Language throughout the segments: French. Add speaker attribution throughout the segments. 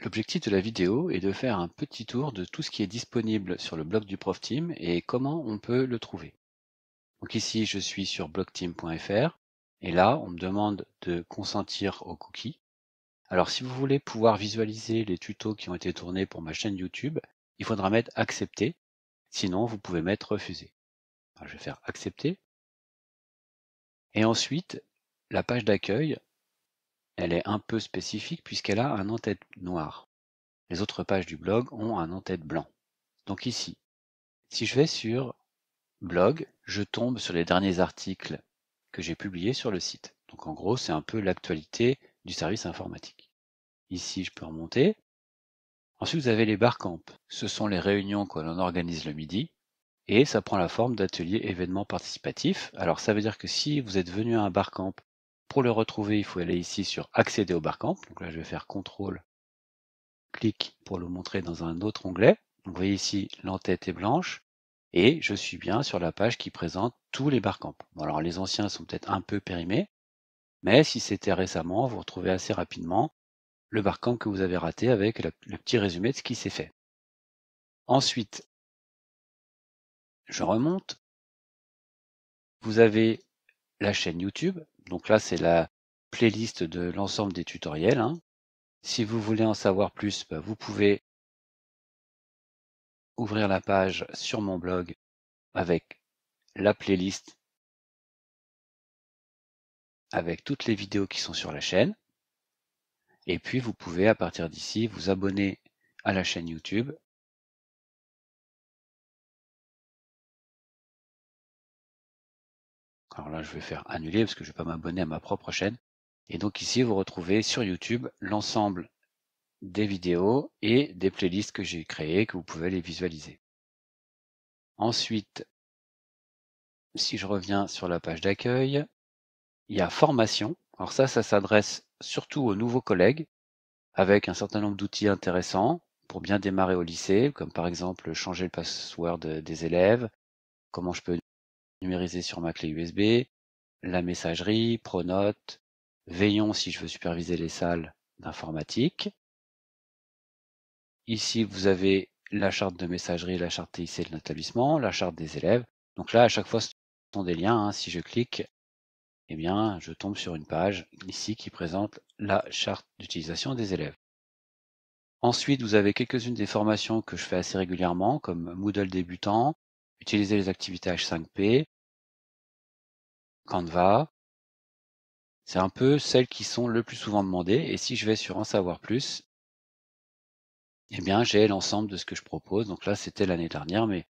Speaker 1: L'objectif de la vidéo est de faire un petit tour de tout ce qui est disponible sur le blog du Prof Team et comment on peut le trouver. Donc ici, je suis sur blogteam.fr et là, on me demande de consentir aux cookies. Alors si vous voulez pouvoir visualiser les tutos qui ont été tournés pour ma chaîne YouTube, il faudra mettre accepter, sinon vous pouvez mettre refuser. je vais faire accepter. Et ensuite, la page d'accueil, elle est un peu spécifique puisqu'elle a un en-tête noir. Les autres pages du blog ont un en-tête blanc. Donc ici, si je vais sur blog, je tombe sur les derniers articles que j'ai publiés sur le site. Donc en gros, c'est un peu l'actualité du service informatique. Ici, je peux remonter. Ensuite, vous avez les barcamps. Ce sont les réunions que l'on organise le midi. Et ça prend la forme d'ateliers événements participatifs. Alors ça veut dire que si vous êtes venu à un barcamp pour le retrouver, il faut aller ici sur accéder au Barcamp. Donc là, je vais faire Ctrl clic pour le montrer dans un autre onglet. vous voyez ici, l'entête est blanche et je suis bien sur la page qui présente tous les barcamps. Bon, alors les anciens sont peut-être un peu périmés, mais si c'était récemment, vous retrouvez assez rapidement le Barcamp que vous avez raté avec le petit résumé de ce qui s'est fait. Ensuite,
Speaker 2: je remonte. Vous avez la chaîne
Speaker 1: YouTube donc là, c'est la playlist de l'ensemble des tutoriels. Hein. Si vous voulez en savoir plus, bah, vous pouvez ouvrir la page
Speaker 2: sur mon blog avec la playlist avec toutes les vidéos qui sont sur la chaîne. Et puis vous pouvez à
Speaker 3: partir d'ici vous abonner à la chaîne YouTube Alors là, je vais faire annuler
Speaker 1: parce que je ne vais pas m'abonner à ma propre chaîne. Et donc ici, vous retrouvez sur YouTube l'ensemble des vidéos et des playlists que j'ai créées, que vous pouvez les visualiser. Ensuite, si je reviens sur la page d'accueil, il y a formation. Alors ça, ça s'adresse surtout aux nouveaux collègues avec un certain nombre d'outils intéressants pour bien démarrer au lycée, comme par exemple changer le password des élèves, comment je peux numérisé sur ma clé USB, la messagerie, Pronote, Veillon si je veux superviser les salles d'informatique. Ici, vous avez la charte de messagerie, la charte TIC de l'établissement, la charte des élèves. Donc là, à chaque fois, ce sont des liens. Hein. Si je clique, eh bien, je tombe sur une page ici qui présente la charte d'utilisation des élèves. Ensuite, vous avez quelques-unes des formations que je fais assez régulièrement, comme Moodle débutant, utiliser les activités H5P, Canva, c'est un peu celles qui sont le plus souvent demandées. Et si je vais sur en savoir plus, eh bien, j'ai l'ensemble de ce que je propose. Donc là, c'était l'année dernière, mais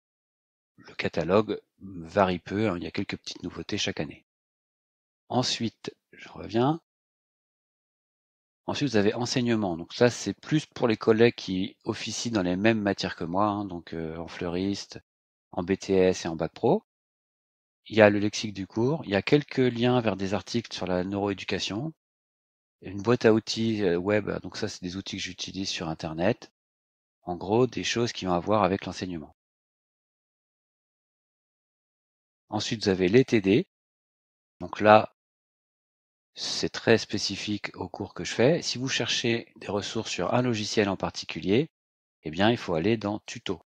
Speaker 1: le catalogue varie peu. Hein. Il y a quelques petites nouveautés chaque année. Ensuite, je reviens. Ensuite, vous avez enseignement. Donc ça, c'est plus pour les collègues qui officient dans les mêmes matières que moi, hein. donc euh, en fleuriste, en BTS et en bac pro. Il y a le lexique du cours, il y a quelques liens vers des articles sur la neuroéducation, une boîte à outils euh, web, donc ça c'est des outils que j'utilise sur internet. En gros, des choses qui ont à voir avec l'enseignement.
Speaker 2: Ensuite, vous avez les TD. Donc là,
Speaker 1: c'est très spécifique au cours que je fais. Si vous cherchez des ressources sur un logiciel en particulier, eh bien, il faut aller dans Tuto.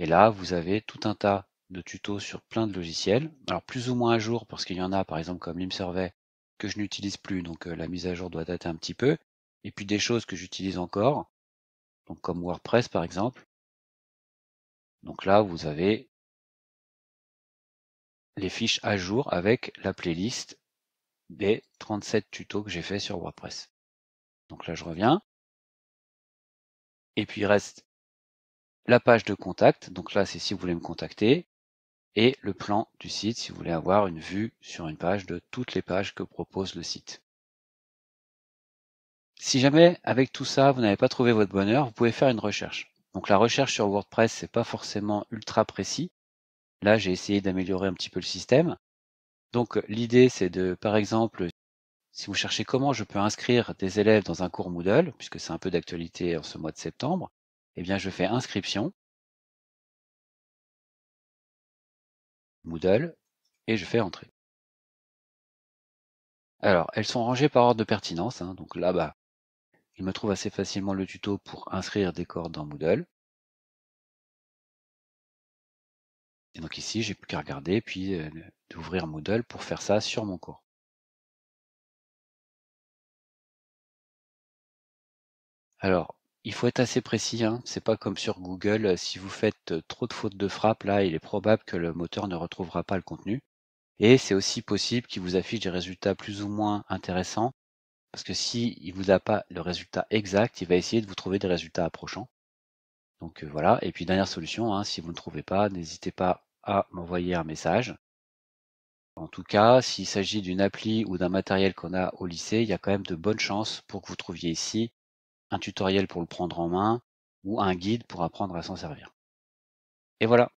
Speaker 1: Et là, vous avez tout un tas de tutos sur plein de logiciels. Alors plus ou moins à jour, parce qu'il y en a, par exemple comme LimSurvey, que je n'utilise plus, donc euh, la mise à jour doit dater un petit peu. Et puis des choses que j'utilise encore, donc comme WordPress par exemple. Donc là, vous
Speaker 2: avez les fiches à jour avec la playlist des 37 tutos que j'ai fait sur WordPress. Donc là, je reviens.
Speaker 1: Et puis il reste la page de contact, donc là c'est si vous voulez me contacter, et le plan du site si vous voulez avoir une vue sur une page de toutes les pages que propose le site. Si jamais avec tout ça vous n'avez pas trouvé votre bonheur, vous pouvez faire une recherche. Donc la recherche sur WordPress c'est pas forcément ultra précis. Là j'ai essayé d'améliorer un petit peu le système. Donc l'idée c'est de par exemple si vous cherchez comment je peux inscrire des élèves dans un cours Moodle, puisque c'est un peu d'actualité en ce mois de septembre, et eh bien, je fais inscription,
Speaker 3: Moodle, et je fais entrer. Alors, elles sont rangées par ordre de pertinence, hein. donc là-bas, il me trouve assez
Speaker 2: facilement le tuto pour inscrire des cordes dans Moodle.
Speaker 3: Et donc ici, j'ai plus qu'à regarder, puis euh, d'ouvrir Moodle pour faire ça sur mon cours.
Speaker 1: Alors, il faut être assez précis, hein. C'est pas comme sur Google, euh, si vous faites, euh, trop de fautes de frappe là, il est probable que le moteur ne retrouvera pas le contenu et c'est aussi possible qu'il vous affiche des résultats plus ou moins intéressants parce que s'il vous a pas le résultat exact, il va essayer de vous trouver des résultats approchants. Donc, euh, voilà et puis dernière solution, hein, si vous ne trouvez pas, n'hésitez pas à m'envoyer un message. En tout cas, s'il s'agit d'une appli ou d'un matériel qu'on a au lycée, il y a quand même de bonnes chances pour que vous trouviez ici un tutoriel pour le prendre en main ou un guide pour apprendre à s'en servir. Et voilà,